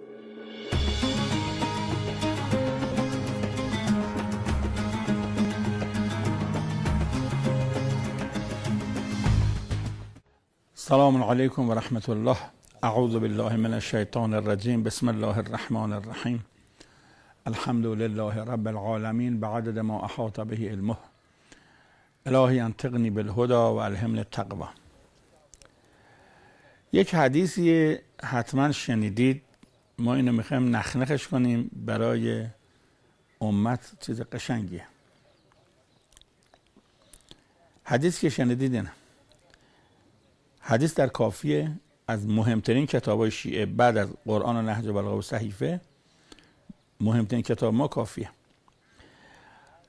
السلام عليكم ورحمة الله أعوذ بالله من الشيطان الرجيم بسم الله الرحمن الرحيم الحمد لله رب العالمين بعدد ما أحاط به علمه الهي انتقني بالهدى والهم التقوى یک حدیثی حتما شنیدید ما اینو میخوایم نخنخش کنیم برای امت چیز قشنگیه حدیث که شنیدیدین حدیث در کافیه از مهمترین کتاب های شیعه بعد از قرآن و نهج و و صحیفه مهمترین کتاب ما کافیه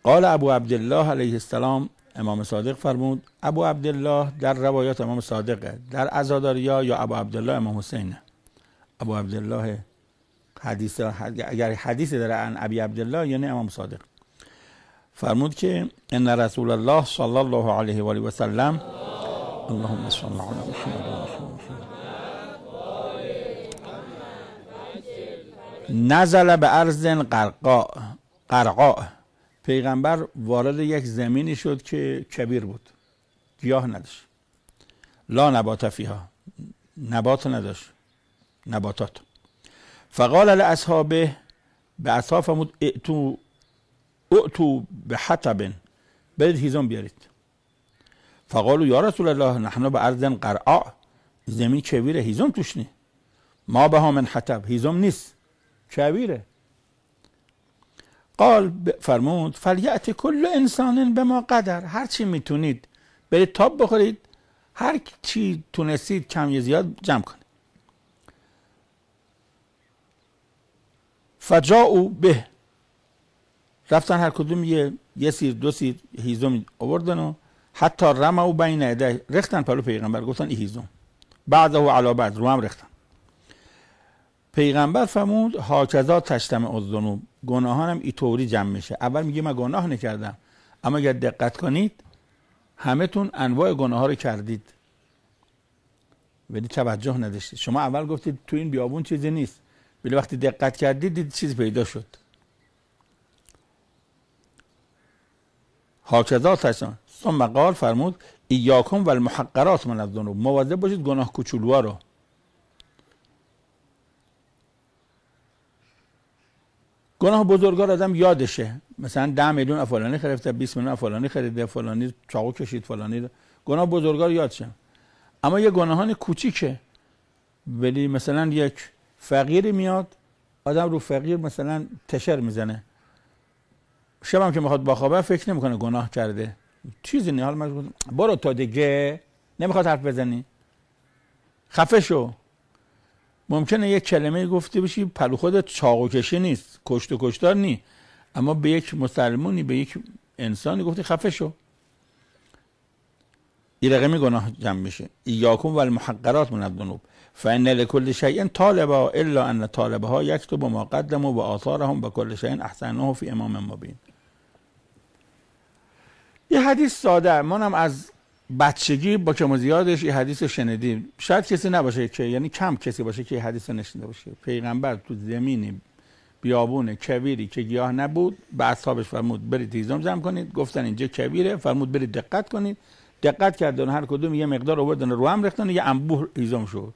قال ابو عبدالله علیه السلام امام صادق فرمود ابو عبدالله در روایات امام صادقه در ازاداریا یا ابو عبدالله امام حسینه ابو عبدالله حدیث اگر حدیثی داره عن ابی عبدالله یعنی امام صادق فرمود که ان رسول الله صلی الله علیه و آله و سلم اللهم صل علی محمد و نزل به ارض قرقاء قرقا پیغمبر وارد یک زمینی شد که کبیر بود گیاه نداشت لا نبات فیها نبات نداشت نباتات فقال لأصحابه به اصحاب فرمود اعتو اعتو به برید هیزم بیارید فقالو یا رسول الله نحن به ارزن قرعا زمین چویره هیزم توش ما به من حتب هیزم نیست چویره قال فرمود فلیعت کل انسان به ما قدر هر چی میتونید برید تاب بخورید هر چی تونستید کم زیاد جمع کنید فجا او به رفتن هر کدوم یه یه سیر دو سیر هیزم آوردن و حتی رم او بین ایده رختن پلو پیغمبر گفتن ای هیزم بعد او علا بعد رو هم رختن پیغمبر فرمود هاکذا تشتم از دنوب گناهانم طوری جمع میشه اول میگه من گناه نکردم اما اگر دقت کنید تون انواع گناه ها رو کردید ولی توجه نداشتید شما اول گفتید تو این بیابون چیزی نیست ولی وقتی دقت کردی دید چیز پیدا شد حاکزا تشن ثم قال فرمود ایاکم و المحقرات من از دنوب موضع باشید گناه کوچولوها رو گناه بزرگار آدم یادشه مثلا ده میلیون فلانی خریده 20 میلیون فلانی خریده فلانی چاقو کشید فلانی ده. گناه بزرگار یادشه اما یه گناهان کوچیکه ولی مثلا یک فقیری میاد آدم رو فقیر مثلا تشر میزنه شبم که میخواد باخوابه فکر نمیکنه گناه کرده چیزی نه حال برو تا دیگه نمیخواد حرف بزنی خفه شو ممکنه یک کلمه گفته بشی پلو خودت چاق و کشی نیست کشت و کشتار نی اما به یک مسلمونی به یک انسانی گفتی خفه شو این می گناه جمع میشه ایاکم و المحقرات من الذنوب فان لكل شیء طالبا الا ان طالبها يكتب ما قدموا و آثارهم و کل شیء احسنه فی امام مبین یه حدیث ساده منم از بچگی با کم زیادش یه حدیث شنیدیم شاید کسی نباشه که یعنی کم کسی باشه که یه حدیث نشنده نشنیده باشه پیغمبر تو زمینی بیابون کویری که گیاه نبود به اصحابش فرمود برید هیزم جمع کنید گفتن اینجا کویره فرمود برید دقت کنید دقت کردن هر کدوم یه مقدار آوردن رو هم ریختن یه انبوه ایزام شد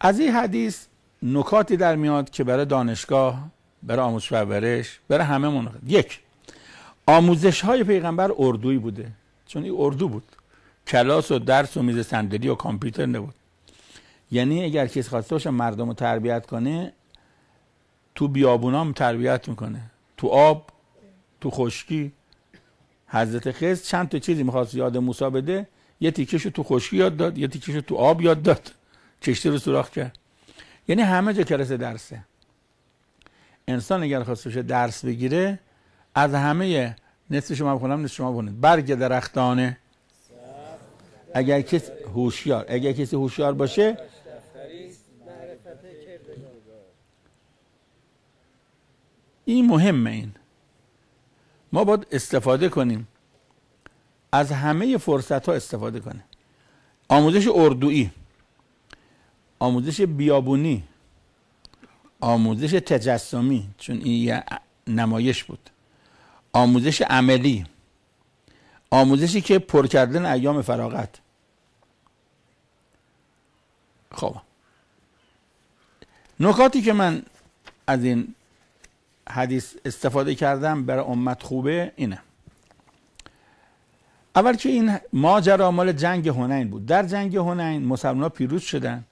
از این حدیث نکاتی در میاد که برای دانشگاه برای آموزش پرورش برای همه من یک آموزش های پیغمبر اردوی بوده چون این اردو بود کلاس و درس و میز صندلی و کامپیوتر نبود یعنی اگر کسی خواسته باشه مردم رو تربیت کنه تو بیابونام تربیت میکنه تو آب تو خشکی حضرت خیز چند تا چیزی میخواست یاد موسی بده یه تیکش تو خشکی یاد داد یه تیکش تو آب یاد داد کشتی رو سوراخ کرد یعنی همه جا کلاس درسه انسان اگر خواست بشه درس بگیره از همه نصف شما بخونم نصف شما بخونید برگ درختانه اگر کسی هوشیار اگر کسی هوشیار باشه این مهمه این ما باید استفاده کنیم از همه فرصت ها استفاده کنیم آموزش اردویی آموزش بیابونی آموزش تجسمی چون این یه نمایش بود آموزش عملی آموزشی که پر کردن ایام فراغت خب نکاتی که من از این حدیث استفاده کردم برای امت خوبه اینه اول که این ماجرا مال جنگ هنین بود در جنگ هنین مسلمان پیروز شدن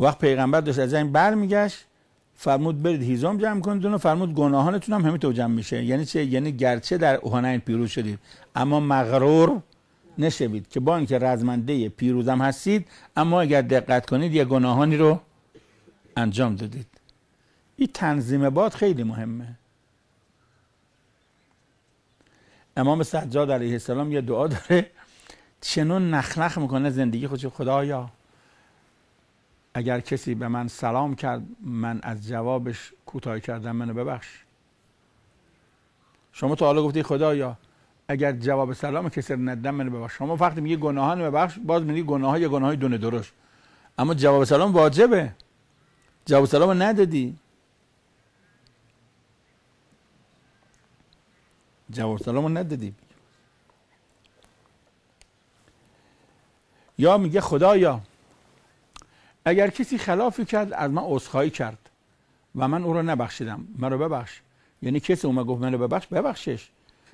وقت پیغمبر داشت از جنگ برمیگشت فرمود برید هیزم جمع کنید و فرمود گناهانتون هم تو جمع میشه یعنی چه یعنی گرچه در هنین پیروز شدید اما مغرور نشوید که با اینکه رزمنده پیروزم هستید اما اگر دقت کنید یه گناهانی رو انجام دادید این تنظیم باد خیلی مهمه امام سجاد علیه السلام یه دعا داره چنون نخنخ میکنه زندگی خودش خدایا اگر کسی به من سلام کرد من از جوابش کوتاه کردم منو ببخش شما تا حالا گفتی خدایا اگر جواب سلام کسی رو ندم منو ببخش شما وقتی میگی گناهان ببخش باز میگی گناه های گناه دونه درشت اما جواب سلام واجبه جواب سلام ندادی جواب سلام رو یا میگه خدایا اگر کسی خلافی کرد از من عذرخواهی کرد و من او رو نبخشیدم مرا ببخش یعنی کسی اومد گفت منو ببخش ببخشش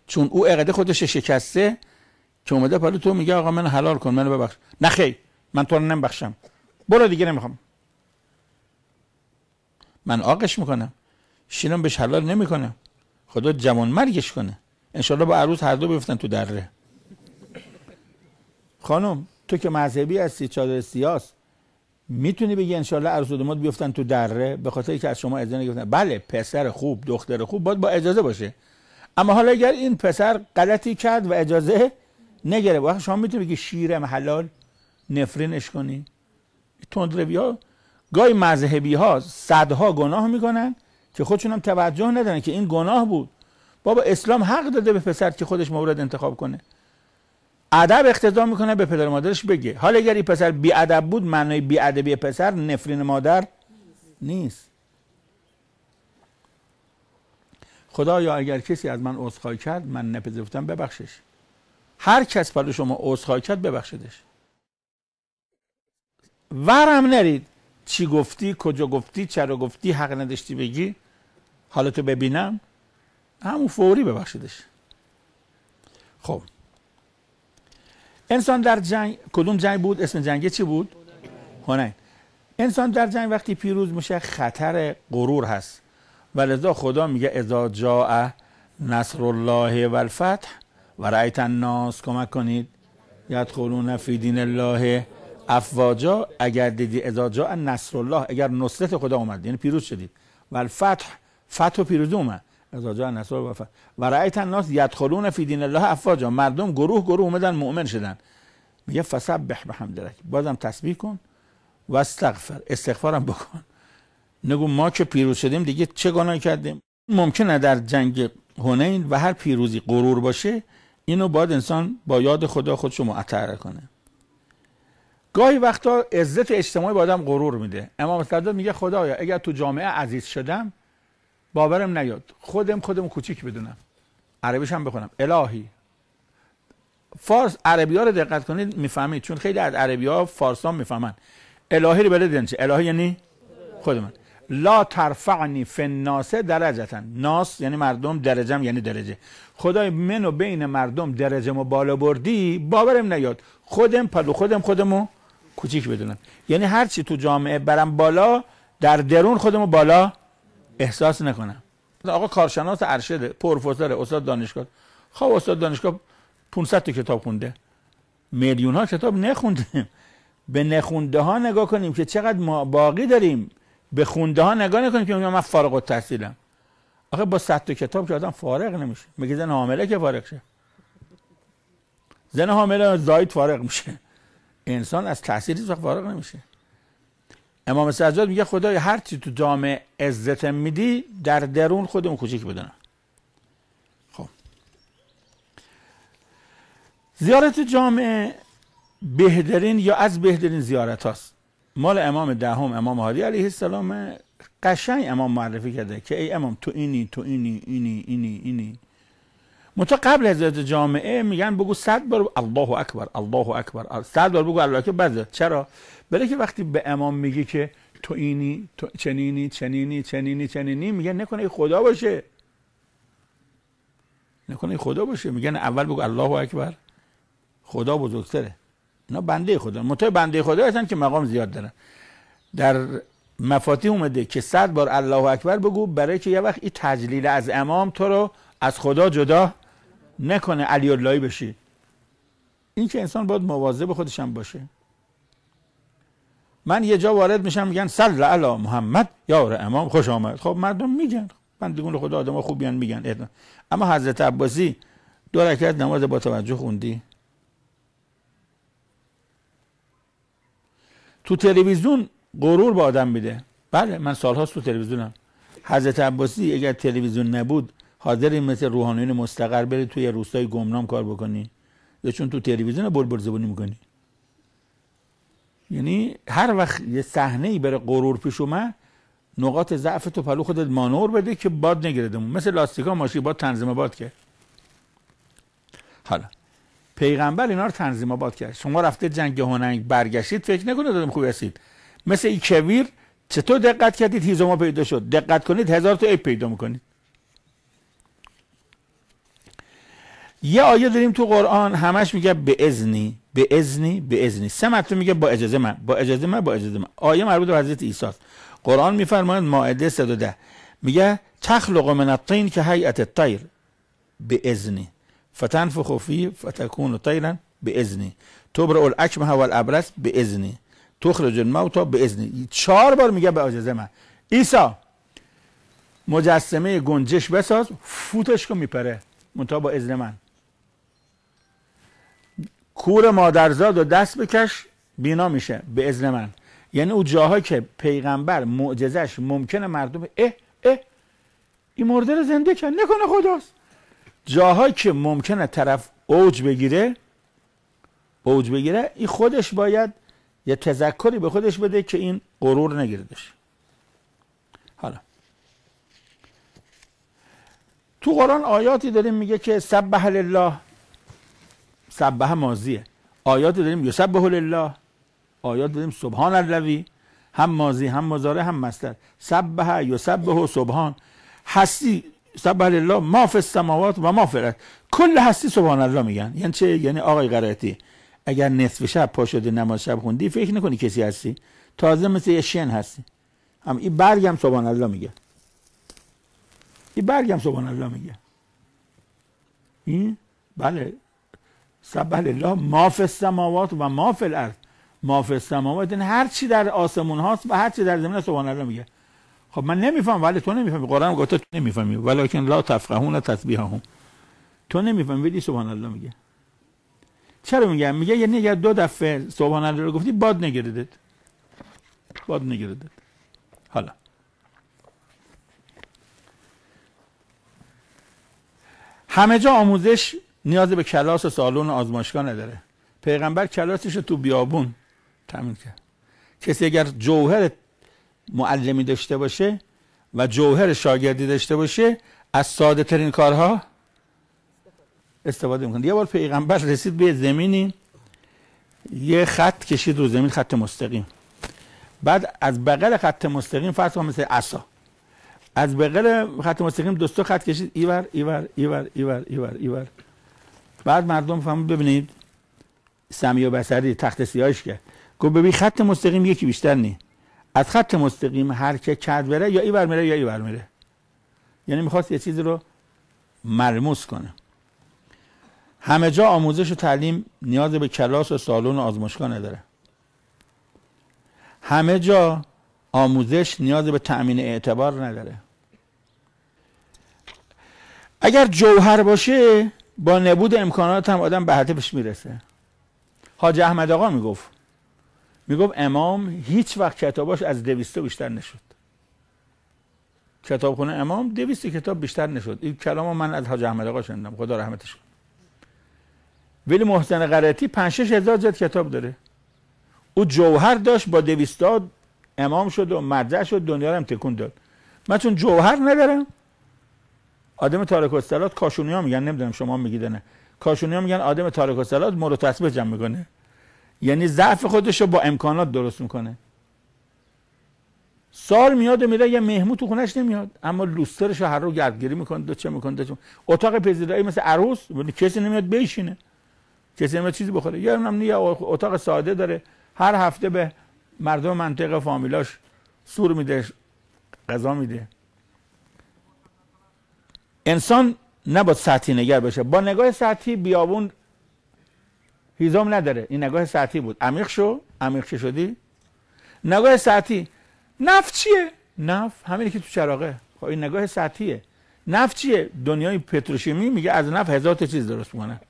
چون او اقده خودش شکسته که اومده پلو تو میگه آقا من حلال کن منو ببخش نخی من تو رو نمیبخشم برو دیگه نمیخوام من آقش میکنم شیرم بهش حلال نمیکنم خدا جوان مرگش کنه انشالله با عروس هر دو بیفتن تو دره خانم تو که مذهبی هستی چادر سیاس میتونی بگی انشالله عروس و بیفتن تو دره به خاطر که از شما اجازه گفتن بله پسر خوب دختر خوب باید با اجازه باشه اما حالا اگر این پسر غلطی کرد و اجازه نگره وقت شما میتونی بگی شیرم حلال نفرینش کنی تندروی ها گاهی مذهبی ها صدها گناه میکنن که خودشون هم توجه ندارن که این گناه بود بابا اسلام حق داده به پسر که خودش مورد انتخاب کنه ادب اقتدا میکنه به پدر مادرش بگه حالا اگر این پسر بی ادب بود معنای بی ادبی پسر نفرین مادر نیست خدا یا اگر کسی از من عذرخواهی کرد من نپذیرفتم ببخشش هر کس برای شما عذرخواهی کرد ببخشیدش ورم نرید چی گفتی کجا گفتی چرا گفتی حق نداشتی بگی حالا تو ببینم همون فوری ببخشیدش خب انسان در جنگ کدوم جنگ بود اسم جنگ چی بود هنین انسان در جنگ وقتی پیروز میشه خطر غرور هست و لذا خدا میگه اذا جاء نصر الله و و رأیت الناس کمک کنید یدخلون فی دین الله افواجا اگر دیدی اذا جاء نصر الله اگر نصرت خدا اومد یعنی پیروز شدید والفتح فتح و پیروزی اومد از جان نصر و و رأیت الناس یدخلون فی دین الله افواجا مردم گروه گروه اومدن مؤمن شدن میگه فسبح بحمد رک بازم تسبیح کن و استغفر استغفارم بکن نگو ما که پیروز شدیم دیگه چه گناهی کردیم ممکنه در جنگ هنین و هر پیروزی غرور باشه اینو باید انسان با یاد خدا خودشو معطر کنه گاهی وقتا عزت اجتماعی با آدم غرور میده امام صادق میگه خدایا اگر تو جامعه عزیز شدم باورم نیاد خودم خودم کوچیک بدونم عربیش هم بخونم الهی فارس عربی ها رو دقت کنید میفهمید چون خیلی از عربی ها فارس ها میفهمن الهی رو بلدین چه الهی یعنی خودمون. لا ترفعنی فناس درجتن. ناس یعنی مردم درجم یعنی درجه خدای منو بین مردم درجه بالا بردی باورم نیاد خودم پلو خودم خودمو کوچیک بدونم یعنی هرچی تو جامعه برم بالا در درون خودمو بالا احساس نکنم آقا کارشناس ارشد پروفسور استاد دانشگاه خب استاد دانشگاه 500 تا کتاب خونده میلیون ها کتاب نخونده به نخونده ها نگاه کنیم که چقدر ما باقی داریم به خونده ها نگاه نکنیم که من فارغ التحصیلم آخه با صد تا کتاب که آدم فارغ نمیشه میگه زن حامله که فارغ شه زن حامله زاید فارغ میشه انسان از تحصیلی فارغ نمیشه امام سجاد میگه خدای هر چی تو دام عزت میدی در درون خودمون کوچیک بدونم خب زیارت جامعه بهدرین یا از بهترین زیارت هاست مال امام دهم ده امام هادی علیه السلام قشنگ امام معرفی کرده که ای امام تو اینی تو اینی اینی اینی اینی متا قبل از جامعه میگن بگو صد بار الله اکبر الله اکبر صد بار بگو الله اکبر بده چرا برای بله که وقتی به امام میگی که تو اینی تو چنینی چنینی چنینی چنینی میگن نکنه خدا باشه نکنه خدا باشه میگن اول بگو الله اکبر خدا بزرگتره اینا بنده خدا متا بنده خدا هستن که مقام زیاد دارن در مفاتیح اومده که صد بار الله اکبر بگو برای که یه وقت این تجلیل از امام تو رو از خدا جدا نکنه علی اللهی بشی این که انسان باید مواظب خودش هم باشه من یه جا وارد میشم میگن صل علی محمد یار امام خوش آمد خب مردم میگن من بندگون خدا آدم خوبیان میگن اما حضرت عباسی دو رکعت نماز با توجه خوندی تو تلویزیون غرور به آدم میده بله من سالهاست تو تلویزیونم حضرت عباسی اگر تلویزیون نبود حاضرین مثل روحانیون مستقر بری توی روستای گمنام کار بکنی یا چون تو تلویزیون بلبل زبونی میکنی یعنی هر وقت یه صحنه ای بره غرور پیش اومد نقاط ضعف تو پلو خودت مانور بده که باد نگیره مثل لاستیکا ماشین باد تنظیم باد کرد حالا پیغمبر اینا رو تنظیم باد کرد شما رفته جنگ هننگ برگشتید فکر نکنه دادم خوب هستید مثل این کویر چطور دقت کردید هیزما پیدا شد دقت کنید هزار تا ای پیدا میکنید یه آیه داریم تو قرآن همش میگه به اذنی به اذنی به اذنی سه مطلب میگه با اجازه من با اجازه من با اجازه من آیه مربوط به حضرت عیسی قرآن میفرماید مائده 110 میگه تخلق من الطین که هیئت الطیر به اذنی فتنفخ فی فتکون طیرا به ازنی تبرع الاکمه و الابرس به اذنی تخرج الموتا به اذنی چهار بار میگه به اجازه من عیسی مجسمه گنجش بساز فوتش کن میپره منتها با اذن من کور مادرزاد و دست بکش بینا میشه به اذن من یعنی او جاهایی که پیغمبر معجزش ممکنه مردم اه اه این مرده رو زنده کرد نکنه خداست جاهایی که ممکنه طرف اوج بگیره اوج بگیره این خودش باید یه تذکری به خودش بده که این غرور نگیردش حالا تو قرآن آیاتی داریم میگه که سبح لله سبه مازیه آیات داریم یسبه لله آیات داریم سبحان اللوی هم مازی هم مزاره هم مستر سبه یسبه سبحان هستی سبح لله ما فی السماوات و ما کل هستی سبحان الله میگن یعنی چه یعنی آقای قرائتی اگر نصف شب پا شده نماز شب خوندی فکر نکنی کسی هستی تازه مثل یه شن هستی هم این برگ هم سبحان الله میگه این برگ هم سبحان الله میگه این بله سبح الله ما فی السماوات و ما فی الارض ما فی السماوات این یعنی هر چی در آسمون هاست و هر چی در زمین سبحان الله میگه خب من نمیفهم ولی تو نمیفهمی قرآن گفته تو نمیفهمی ولیکن لا تفقهون تسبیحهم تو نمیفهمی ولی سبحان الله میگه چرا میگم میگه یعنی اگر دو دفعه سبحان الله رو گفتی باد نگردد باد نگردد حالا همه جا آموزش نیازی به کلاس و سالون و آزمایشگاه نداره پیغمبر کلاسش رو تو بیابون تامین کرد کسی اگر جوهر معلمی داشته باشه و جوهر شاگردی داشته باشه از ساده ترین کارها استفاده میکنه یه بار پیغمبر رسید به زمینی یه خط کشید رو زمین خط مستقیم بعد از بغل خط مستقیم فرض مثل عصا از بغل خط مستقیم دو خط کشید ایور ایور ایور ایور ایور ایور بعد مردم فهمون ببینید سمی و بسری تخت سیاهش کرد گفت ببین خط مستقیم یکی بیشتر نی از خط مستقیم هر که کرد بره یا ای بر میره یا ای بر میره یعنی میخواست یه چیزی رو مرموز کنه همه جا آموزش و تعلیم نیاز به کلاس و سالن و آزمایشگاه نداره همه جا آموزش نیاز به تأمین اعتبار نداره اگر جوهر باشه با نبود امکانات هم آدم به هدفش میرسه حاج احمد آقا میگفت میگفت امام هیچ وقت کتاباش از دویسته بیشتر نشد کتابخونه امام دویسته کتاب بیشتر نشد این کلام من از حاج احمد آقا شنیدم خدا رحمتش کن ولی محسن قرتی پنج هزار کتاب داره او جوهر داشت با دویستاد امام شد و مرجع شد دنیا رو هم تکون داد من چون جوهر ندارم آدم تارک کاشونی ها میگن نمیدونم شما میگید نه ها میگن آدم تارک الصلات مرو تسبیح جمع میکنه یعنی ضعف خودش رو با امکانات درست میکنه سال میاد و میره یه مهمو تو خونش نمیاد اما لوسترش هر رو گردگیری میکنه دو چه میکنه دو چه اتاق پذیرایی مثل عروس کسی نمیاد بشینه کسی نمیاد چیزی بخوره یا اونم نه اتاق ساده داره هر هفته به مردم منطقه فامیلاش سور میده غذا میده انسان نباید سطحی نگر بشه. با نگاه سطحی بیابون هیزم نداره این نگاه سطحی بود عمیق شو عمیق شدی نگاه سطحی نفت چیه نفت همینی که تو چراغه خب این نگاه سطحیه نفت چیه دنیای پتروشیمی میگه از نف هزار تا چیز درست میکنه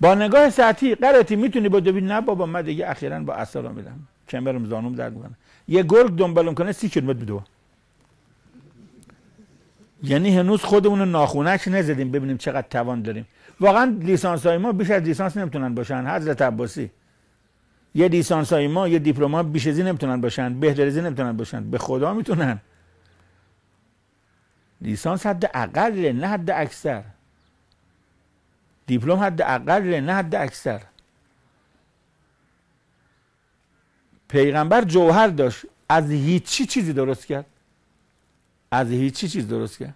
با نگاه سطحی قراتی میتونی با ببین نه بابا من دیگه اخیرا با اثر میدم کمرم زانوم درد میکنه یه گرگ دنبالم کنه سی کیلومتر بدو یعنی هنوز خودمون ناخونک نزدیم ببینیم چقدر توان داریم واقعا لیسانس های ما بیش از لیسانس نمیتونن باشن حضرت عباسی یه لیسانس های ما یه ها بیش از این نمیتونن باشن بهتر از نمیتونن باشن به خدا میتونن لیسانس حد اقل نه حد اکثر دیپلوم حد اقل نه حد اکثر پیغمبر جوهر داشت از هیچی چیزی درست کرد از هیچی چیز درست که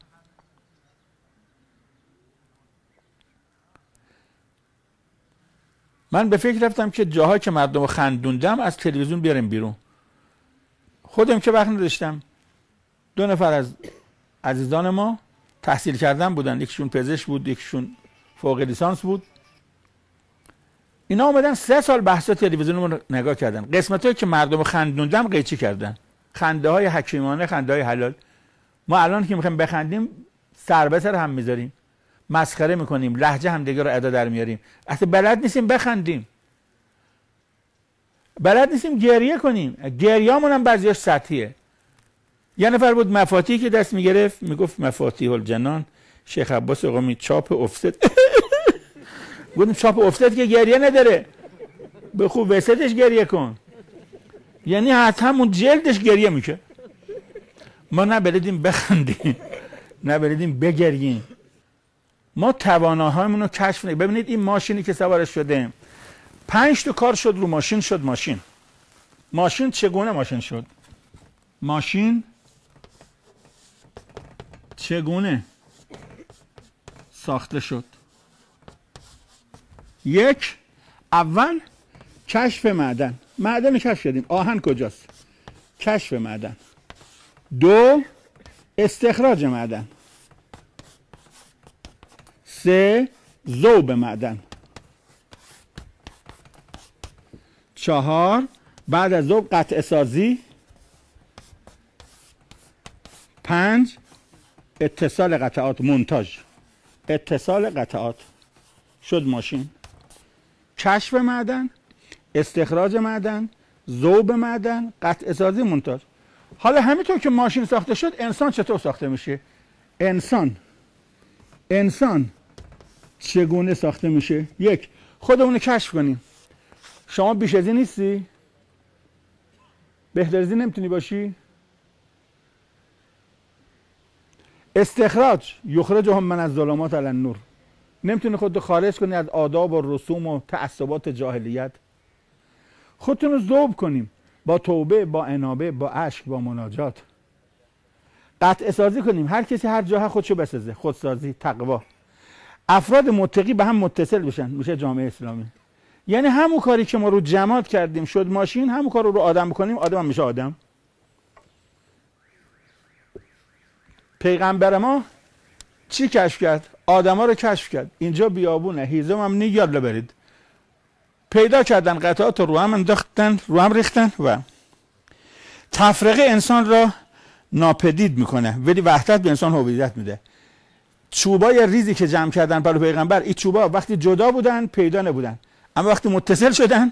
من به فکر رفتم که جاهایی که مردم رو خندوندم از تلویزیون بیاریم بیرون خودم که وقت نداشتم دو نفر از عزیزان ما تحصیل کردن بودن یکشون پزشک بود یکشون فوق لیسانس بود اینا اومدن سه سال بحث تلویزیون رو نگاه کردن قسمت که مردم خندوندم قیچی کردن خنده های حکیمانه خنده های حلال ما الان که میخوایم بخندیم سر به سر هم میذاریم مسخره میکنیم لحجه دیگه رو ادا در میاریم اصلا بلد نیستیم بخندیم بلد نیستیم گریه کنیم گریامون هم بعضیاش سطحیه یه نفر بود مفاتی که دست میگرفت میگفت مفاتیح الجنان شیخ عباس قمی چاپ افسد گفتم چاپ افسد که گریه نداره به خوب وسطش گریه کن یعنی حتی همون جلدش گریه میشه ما نه بلدیم بخندیم نه بلدیم بگریم ما تواناهایمون رو کشف نه. ببینید این ماشینی که سوارش شده پنج تا کار شد رو ماشین شد ماشین ماشین چگونه ماشین شد ماشین چگونه ساخته شد یک اول کشف معدن معدن کشف کردیم آهن کجاست کشف معدن دو استخراج معدن سه زوب معدن چهار بعد از ذوب قطع سازی پنج اتصال قطعات منتاج اتصال قطعات شد ماشین کشف معدن استخراج معدن ذوب معدن قطع سازی منتاج حالا همینطور که ماشین ساخته شد انسان چطور ساخته میشه انسان انسان چگونه ساخته میشه یک خودمون کشف کنیم شما بیش از این نیستی بهتر از این نمیتونی باشی استخراج یخرج هم من از ظلمات علن نور نمیتونی خودتو خارج کنی از آداب و رسوم و تعصبات جاهلیت خودتون رو ذوب کنیم با توبه با انابه با اشک با مناجات قطع سازی کنیم هر کسی هر جا خودشو بسازه خودسازی تقوا افراد متقی به هم متصل بشن میشه جامعه اسلامی یعنی همون کاری که ما رو جماعت کردیم شد ماشین همون کار رو رو آدم بکنیم آدم هم میشه آدم پیغمبر ما چی کشف کرد ها رو کشف کرد اینجا بیابونه هیزم هم نیگرد برید پیدا کردن قطعات رو هم انداختن رو هم ریختن و تفرقه انسان را ناپدید میکنه ولی وحدت به انسان هویت میده چوبای ریزی که جمع کردن برای پیغمبر این چوبا وقتی جدا بودن پیدا نبودن اما وقتی متصل شدن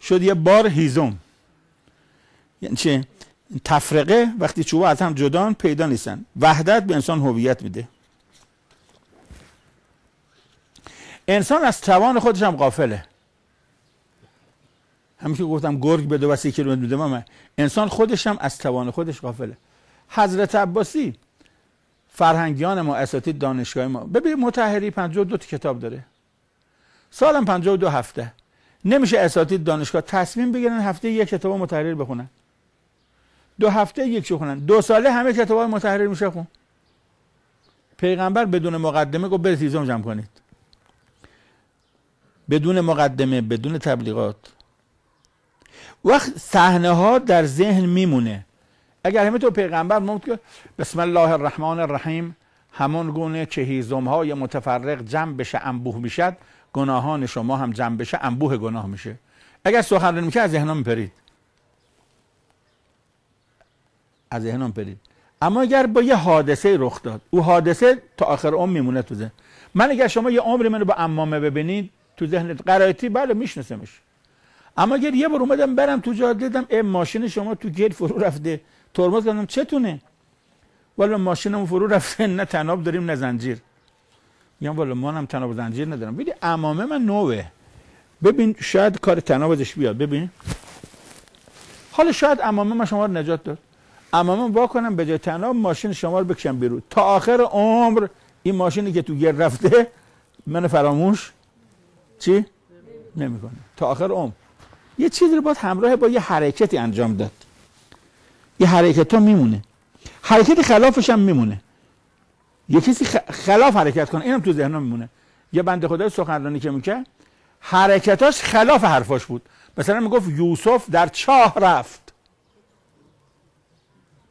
شد یه بار هیزم یعنی چه تفرقه وقتی چوبا از هم جدان پیدا نیستن وحدت به انسان هویت میده انسان از توان خودش هم غافله همین که گفتم گرگ بده و سی کیلومتر ما ما انسان خودش هم از توان خودش غافله حضرت عباسی فرهنگیان ما اساتید دانشگاه ما ببین متحری 52 کتاب داره سالم 52 هفته نمیشه اساتید دانشگاه تصمیم بگیرن هفته یک کتاب متحریر بخونن دو هفته یک خونن دو ساله همه کتاب متحریر میشه خون پیغمبر بدون مقدمه گفت برید جمع کنید بدون مقدمه بدون تبلیغات وقت صحنه ها در ذهن میمونه اگر تو پیغمبر ممکن بسم الله الرحمن الرحیم همون گونه چه هیزم های متفرق جمع بشه انبوه میشد گناهان شما هم جمع بشه انبوه گناه میشه اگر سخنرانی میکرد از ذهنم پرید از ذهنم پرید اما اگر با یه حادثه رخ داد او حادثه تا آخر عمر میمونه تو ذهن من اگر شما یه عمری منو با امامه ببینید تو ذهن قرائتی بله میشناسمش اما اگر یه بار اومدم برم تو جاده دیدم ای ماشین شما تو گل فرو رفته ترمز کردم چتونه والا ماشینم فرو رفته نه تناب داریم نه زنجیر میگم والا من هم تناب زنجیر ندارم ببین امامه من نوه ببین شاید کار تناب بیاد ببین حالا شاید امامه من شما رو نجات داد امامه با کنم به جای تناب ماشین شما رو بکشم بیرون تا آخر عمر این ماشینی که تو گل رفته من فراموش چی نمیکنه تا آخر عمر یه چیزی رو باید همراه با یه حرکتی انجام داد یه حرکت ها میمونه حرکت خلافش هم میمونه یه کسی خلاف حرکت کنه اینم تو ذهنم میمونه یه بنده خدای سخنرانی که میکرد حرکتاش خلاف حرفاش بود مثلا میگفت یوسف در چاه رفت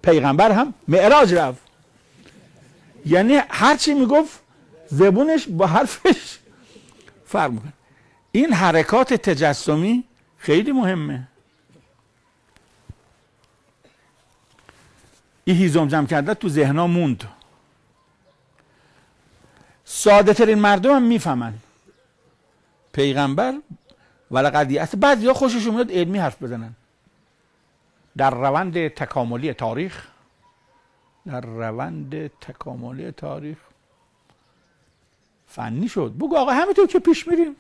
پیغمبر هم معراج رفت یعنی هرچی میگفت زبونش با حرفش فرق میکنه این حرکات تجسمی خیلی مهمه این هیزم جمع کرده تو ذهنا موند ساده ترین مردم هم میفهمن پیغمبر ولا قضیه است بعضی ها خوششون میاد علمی حرف بزنن در روند تکاملی تاریخ در روند تکاملی تاریخ فنی شد بگو آقا همینطور که پیش میریم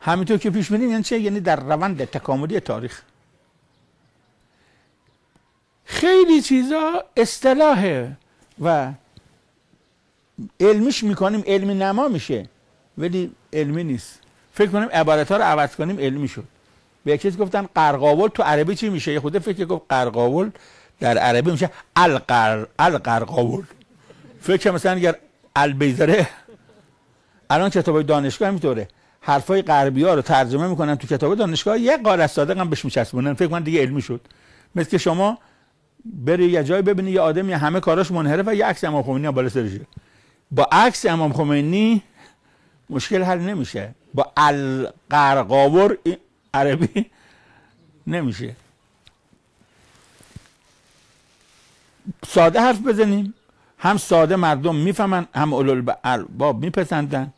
همینطور که پیش میریم یعنی چه یعنی در روند تکاملی تاریخ خیلی چیزا اصطلاحه و علمیش میکنیم علمی نما میشه ولی علمی نیست فکر کنیم عبارت ها رو عوض کنیم علمی شد به چیز گفتن قرقاول تو عربی چی میشه یه خود فکر گفت قرقاول در عربی میشه القر القرقاول فکر مثلا اگر البیزره الان کتابای دانشگاه میتوره حرفای غربی ها رو ترجمه میکنن تو کتاب دانشگاه یه قاره صادق هم بهش میچسبونن فکر من دیگه علمی شد مثل که شما بری یه جای ببینی یه آدمی همه کاراش منحرف و یه عکس امام خمینی بالا سرش. با عکس امام خمینی مشکل حل نمیشه با القرقاور عربی نمیشه ساده حرف بزنیم هم ساده مردم میفهمن هم اولو میپسندن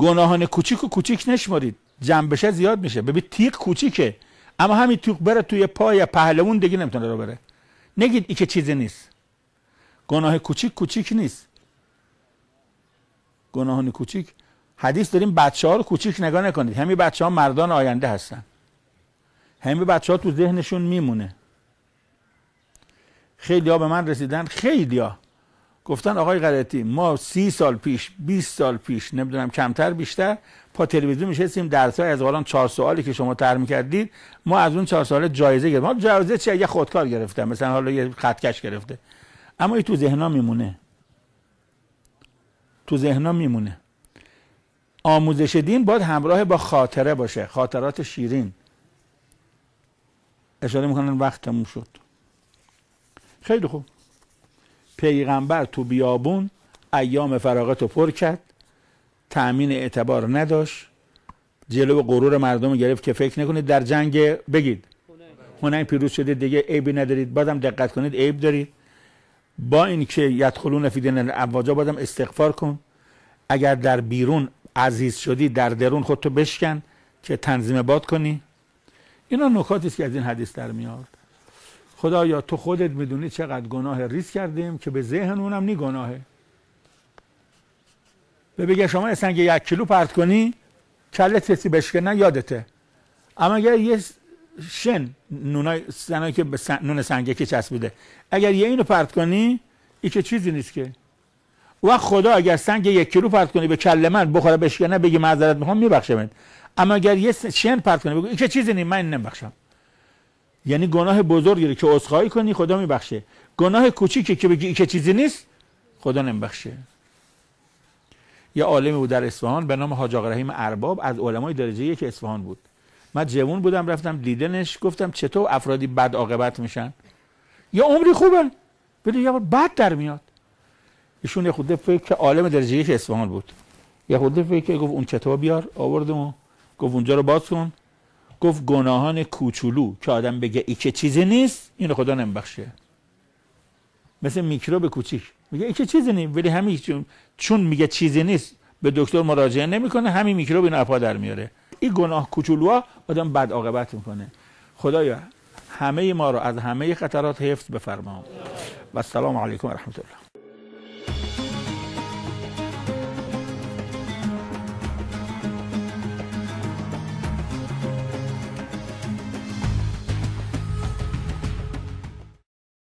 گناهان کوچیک و کوچیک نشمارید جنبشه زیاد میشه ببین تیغ کوچیکه اما همین تیق بره توی پای یا دیگه نمیتونه رو بره نگید ای که چیزی نیست گناه کوچیک کوچیک نیست گناهان کوچیک حدیث داریم بچه ها رو کوچیک نگاه نکنید همین بچه ها مردان آینده هستن همین بچه ها تو ذهنشون میمونه خیلی ها به من رسیدن خیلی ها گفتن آقای غلطی ما سی سال پیش 20 سال پیش نمیدونم کمتر بیشتر پا تلویزیون میشستیم درس های از الان چهار سوالی که شما ترمی کردید ما از اون چهار سال جایزه گرفتیم ما جایزه چه اگه خودکار گرفتم مثلا حالا یه خطکش گرفته اما این تو ذهنها میمونه تو ذهنها میمونه آموزش دین باید همراه با خاطره باشه خاطرات شیرین اشاره میکنن وقت تموم شد خیلی خوب پیغمبر تو بیابون ایام فراغت رو پر کرد تأمین اعتبار نداشت جلو غرور مردم گرفت که فکر نکنید در جنگ بگید این پیروز شده دیگه عیبی ندارید بعدم دقت کنید عیب دارید با اینکه یدخلون فیدن دین بادم بعدم استغفار کن اگر در بیرون عزیز شدی در درون خودتو بشکن که تنظیم باد کنی اینا نکاتی است که از این حدیث در میاد خدا یا تو خودت میدونی چقدر گناه ریز کردیم که به ذهن اونم نی گناهه به بگه شما سنگ یک کیلو پرت کنی کله کسی بشکنه یادته اما اگر یه شن نونای سنایی که سن... نون سنگه که چسبیده اگر یه اینو پرت کنی ای که چیزی نیست که وقت خدا اگر سنگ یک کیلو پرت کنی به کله من بخوره بشکنه بگی معذرت میخوام میبخشمت اما اگر یه شن پرت کنی بگو ای که چیزی نیست من نمیبخشم یعنی گناه بزرگی که عذرخواهی کنی خدا میبخشه گناه کوچیکی که بگی که چیزی نیست خدا نمیبخشه یه عالمی بود در اصفهان به نام حاج رحیم ارباب از علمای درجه یک اصفهان بود من جوون بودم رفتم دیدنش گفتم چطور افرادی بد عاقبت میشن یا عمری خوبن بده یه بار بد در میاد ایشون یه خود فکر که عالم درجه یک اصفهان بود یه خود فکر که گفت اون کتاب بیار آوردمو گفت اونجا رو باز کن گفت گناهان کوچولو که آدم بگه ای که چیزی نیست اینو خدا نمیبخشه مثل میکروب کوچیک میگه ای که چیزی نیست ولی همین چون میگه چیزی نیست به دکتر مراجعه نمیکنه همین میکروب اینو اپا در میاره این گناه ها آدم بد عاقبت میکنه خدایا همه ما رو از همه خطرات حفظ بفرما و السلام علیکم و رحمت الله